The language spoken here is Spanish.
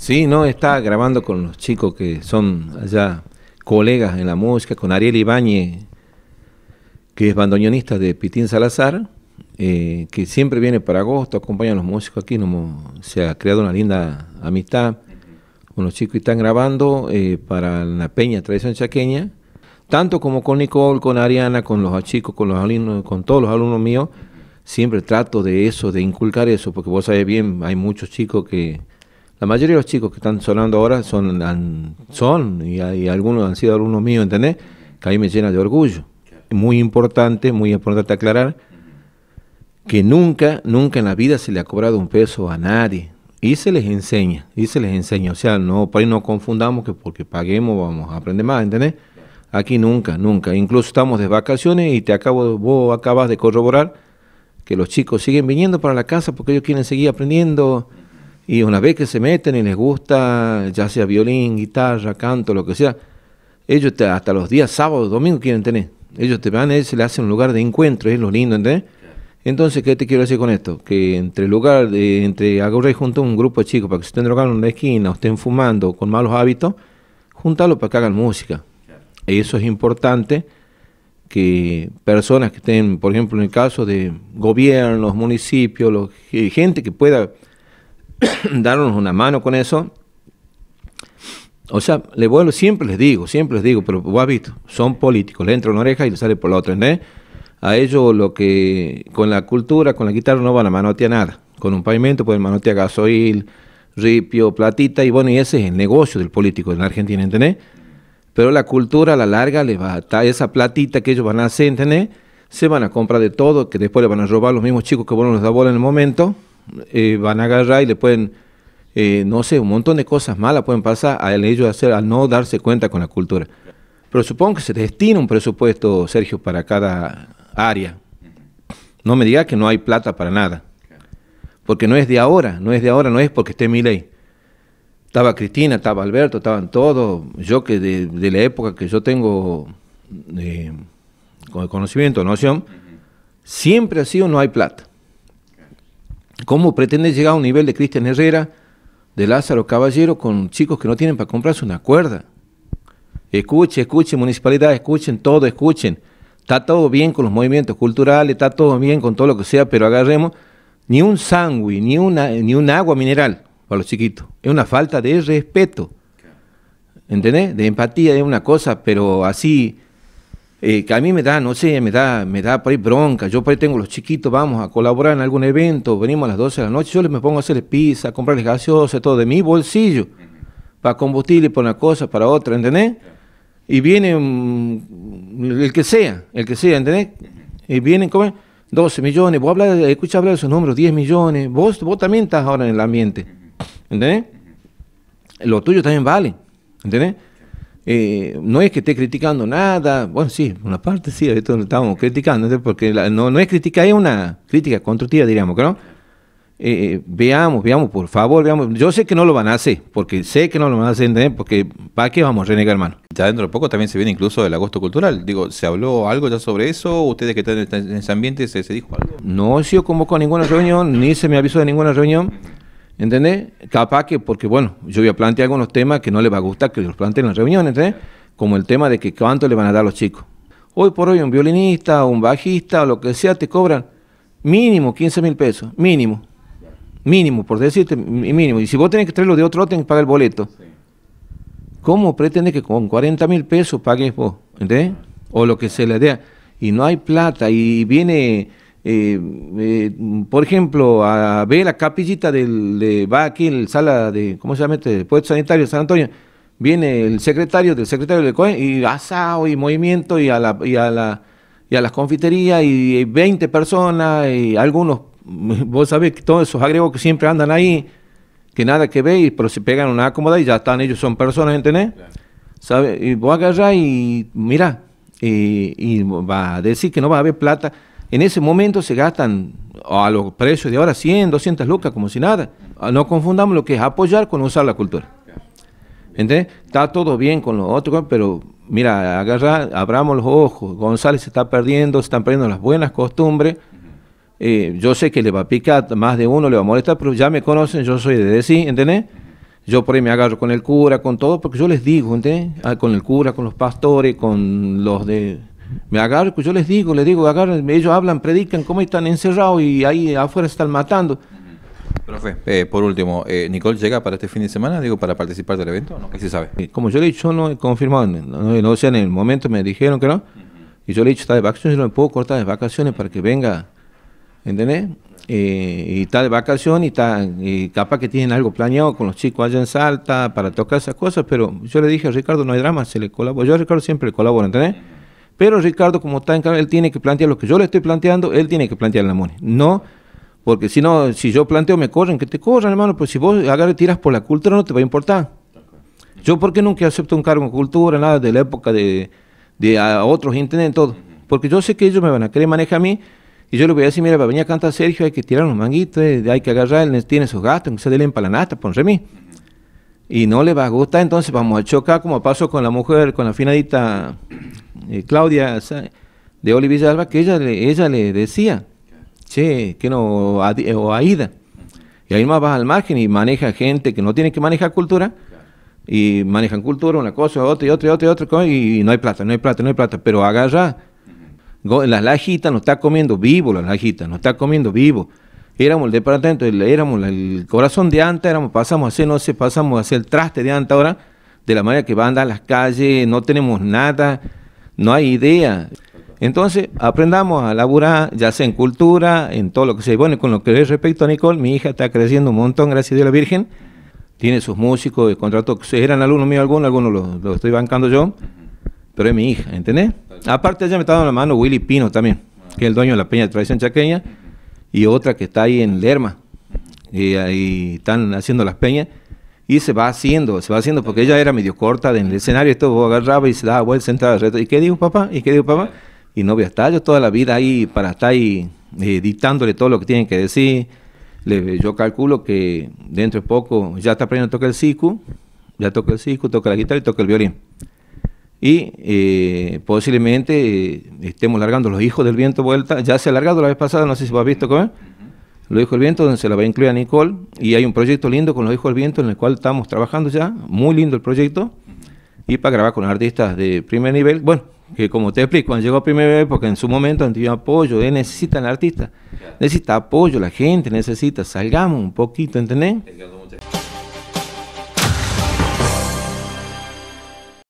Sí, no, está grabando con los chicos que son allá colegas en la música, con Ariel Ibañez, que es bandoneonista de Pitín Salazar, eh, que siempre viene para agosto, acompaña a los músicos aquí, se ha creado una linda amistad con los chicos y están grabando eh, para la Peña Tradición Chaqueña, tanto como con Nicole, con Ariana, con los chicos, con los alumnos, con todos los alumnos míos, siempre trato de eso, de inculcar eso, porque vos sabés bien, hay muchos chicos que la mayoría de los chicos que están sonando ahora son, son y, hay algunos han sido alumnos míos, ¿entendés? Que a mí me llena de orgullo. Muy importante, muy importante aclarar que nunca, nunca en la vida se le ha cobrado un peso a nadie. Y se les enseña, y se les enseña. O sea, no, ahí no confundamos que porque paguemos vamos a aprender más, ¿entendés? Aquí nunca, nunca. Incluso estamos de vacaciones y te acabo, vos acabas de corroborar que los chicos siguen viniendo para la casa porque ellos quieren seguir aprendiendo y una vez que se meten y les gusta, ya sea violín, guitarra, canto, lo que sea, ellos te, hasta los días sábados, domingo quieren tener. Ellos te van, se le hacen un lugar de encuentro, es lo lindo, ¿entendés? Entonces, ¿qué te quiero decir con esto? Que entre lugar, de, eh, entre agarrar junto a un grupo de chicos para que se estén drogando en la esquina o estén fumando con malos hábitos, juntarlos para que hagan música. Y Eso es importante que personas que estén, por ejemplo, en el caso de gobiernos, municipios, eh, gente que pueda darnos una mano con eso. O sea, le vuelvo, siempre les digo, siempre les digo, pero vos has visto, son políticos, le entra una oreja y le sale por la otra, ¿entendés? A ellos lo que con la cultura, con la guitarra no van a manotear nada. Con un pavimento pueden manotear gasoil, ripio, platita, y bueno, y ese es el negocio del político en la Argentina, ¿entendés? Pero la cultura a la larga les va a estar esa platita que ellos van a hacer, ¿entendés? Se van a comprar de todo, que después le van a robar los mismos chicos que bueno, los bola en el momento, eh, van a agarrar y le pueden, eh, no sé, un montón de cosas malas pueden pasar a ellos hacer, al no darse cuenta con la cultura. Pero supongo que se destina un presupuesto, Sergio, para cada área. No me digas que no hay plata para nada. Porque no es de ahora, no es de ahora, no es porque esté mi ley. Estaba Cristina, estaba Alberto, estaban todos. Yo que de, la época que yo tengo eh, el conocimiento, noción, siempre ha sido no hay plata cómo pretende llegar a un nivel de Cristian Herrera, de Lázaro Caballero, con chicos que no tienen para comprarse una cuerda? Escuchen, escuchen, municipalidad, escuchen todo, escuchen. Está todo bien con los movimientos culturales, está todo bien con todo lo que sea, pero agarremos ni un sándwich, ni, ni un agua mineral para los chiquitos. Es una falta de respeto. ¿Entendés? De empatía, es una cosa, pero así eh, que a mí me da, no sé, me da, me da por ahí bronca, yo por ahí tengo los chiquitos, vamos a colaborar en algún evento, venimos a las 12 de la noche, yo les me pongo a hacer pizza, a comprarles gaseosa, todo de mi bolsillo, para combustible, para una cosa, para otra, ¿entendés? Y viene mm, el que sea, el que sea, ¿entendés? Y vienen, comen 12 millones, vos hablas, escucha hablar de esos números, 10 millones, vos, vos también estás ahora en el ambiente, ¿entendés? Lo tuyo también vale, ¿entendés? Eh, no es que esté criticando nada, bueno, sí, una parte sí, esto estamos criticando, porque no, no es crítica, es una crítica constructiva, diríamos, ¿no? Eh, eh, veamos, veamos, por favor, veamos. Yo sé que no lo van a hacer, porque sé que no lo van a hacer, ¿entendés? Porque ¿para qué vamos a renegar, hermano? Ya dentro de poco también se viene incluso el agosto cultural. Digo, ¿se habló algo ya sobre eso? ¿Ustedes que están en ese ambiente se, se dijo algo? No, se convocó a ninguna reunión, ni se me avisó de ninguna reunión. ¿entendés? Capaz que, porque bueno, yo voy a plantear algunos temas que no les va a gustar que los planteen en las reuniones, ¿entendés? Como el tema de que cuánto le van a dar a los chicos. Hoy por hoy un violinista, un bajista, o lo que sea, te cobran mínimo 15 mil pesos, mínimo. Mínimo, por decirte, mínimo. Y si vos tenés que traerlo de otro, tenés que pagar el boleto. ¿Cómo pretendes que con 40 mil pesos pagues vos? ¿Entendés? O lo que se le dé. Y no hay plata. Y viene eh, eh, por ejemplo, a, ver la capillita del, de, va aquí en la sala de, ¿cómo se llama este? Puesto sanitario de San Antonio. Viene el secretario del secretario del COE y asado y movimiento y a la, y a la, y a las confiterías y, 20 personas y algunos, vos sabés que todos esos agregos que siempre andan ahí, que nada que veis, pero se pegan una cómoda y ya están, ellos son personas, ¿entendés? ¿Sabe? Y vos agarrás y mira, y, y va a decir que no va a haber plata. En ese momento se gastan a los precios de ahora 100, 200 lucas, como si nada. Ah, no confundamos lo que es apoyar con usar la cultura. ¿Entendés? Está todo bien con lo otros, pero mira, agarra, abramos los ojos. González se está perdiendo, se están perdiendo las buenas costumbres. Eh, yo sé que le va a picar, más de uno le va a molestar, pero ya me conocen, yo soy de decir, ¿entendés? Yo por ahí me agarro con el cura, con todo, porque yo les digo, ¿entendés? Ah, con el cura, con los pastores, con los de me agarro, pues yo les digo, les digo, agarren, ellos hablan, predican cómo están encerrados y ahí afuera están matando. Profe, eh, por último, eh, ¿Nicole llega para este fin de semana, digo, para participar del evento? ¿no? ¿Qué se sabe? Como yo le he dicho, no he confirmado, no, no, en el momento me dijeron que no, y yo le he dicho, está de vacaciones, yo no me puedo cortar de vacaciones para que venga, ¿entendés? Eh, y está de vacaciones y, está, y capaz que tienen algo planeado con los chicos allá en Salta para tocar esas cosas, pero yo le dije a Ricardo, no hay drama, se le colabora, yo a Ricardo siempre colaboro, ¿entendés? Pero Ricardo, como está en él tiene que plantear lo que yo le estoy planteando, él tiene que plantear la moneda. No, porque si no, si yo planteo me corren, que te corran, hermano, pues si vos agarras tiras por la cultura no te va a importar. Yo porque nunca acepto un cargo en cultura, nada de la época de, otros intendentes, todo. Porque yo sé que ellos me van a querer manejar a mí y yo le voy a decir, mira, para venir a cantar Sergio hay que tirar unos manguitos, eh, hay que agarrar, él tiene esos gastos, que se dele para la nata, mí y no le va a gustar, entonces vamos a chocar como pasó con la mujer, con la finadita eh, Claudia de Olivia Alba, que ella le, ella le decía, che, que no, o, Aida. Y ahí más vas al margen y maneja gente que no tiene que manejar cultura, y manejan cultura, una cosa, otra, y otra, y otra, y otra, y no hay plata, no hay plata, no hay plata, pero agarra, las lajitas no está comiendo vivo, las lajitas no está comiendo vivo éramos el departamento, éramos el corazón de Anta, pasamos a hacer no sé, pasamos a ser el traste de Anta ahora, de la manera que van a las calles, no tenemos nada, no hay idea. Entonces, aprendamos a laburar, ya sea en cultura, en todo lo que sea. Bueno, con lo que es respecto a Nicole, mi hija está creciendo un montón, gracias a Dios la Virgen. Tiene sus músicos, el contrato, eran alumnos míos algunos, algunos los, estoy bancando yo, pero es mi hija, ¿entendés? Aparte, ella me está dando la mano Willy Pino también, que es el dueño de la Peña de Tradición Chaqueña y otra que está ahí en Lerma, y ahí están haciendo las peñas, y se va haciendo, se va haciendo, porque ella era medio corta en el escenario, esto vos agarraba y se daba vuelta, sentaba reto, ¿y qué dijo papá? ¿Y qué dijo papá? Y no voy a estar yo toda la vida ahí para estar ahí eh, dictándole todo lo que tienen que decir. yo calculo que dentro de poco ya está aprendiendo a tocar el siku, ya toca el siku, toca la guitarra y toca el violín y eh, posiblemente eh, estemos largando los hijos del viento vuelta. Ya se ha largado la vez pasada, no sé si lo has visto cómo Los hijos del viento, donde se la va a incluir a Nicole. Y hay un proyecto lindo con los hijos del viento en el cual estamos trabajando ya. Muy lindo el proyecto. Y para grabar con artistas de primer nivel. Bueno, que como te explico, cuando llegó a primer nivel, porque en su momento han tenido apoyo, eh, necesitan artistas. Necesita apoyo la gente, necesita. Salgamos un poquito, ¿entendés?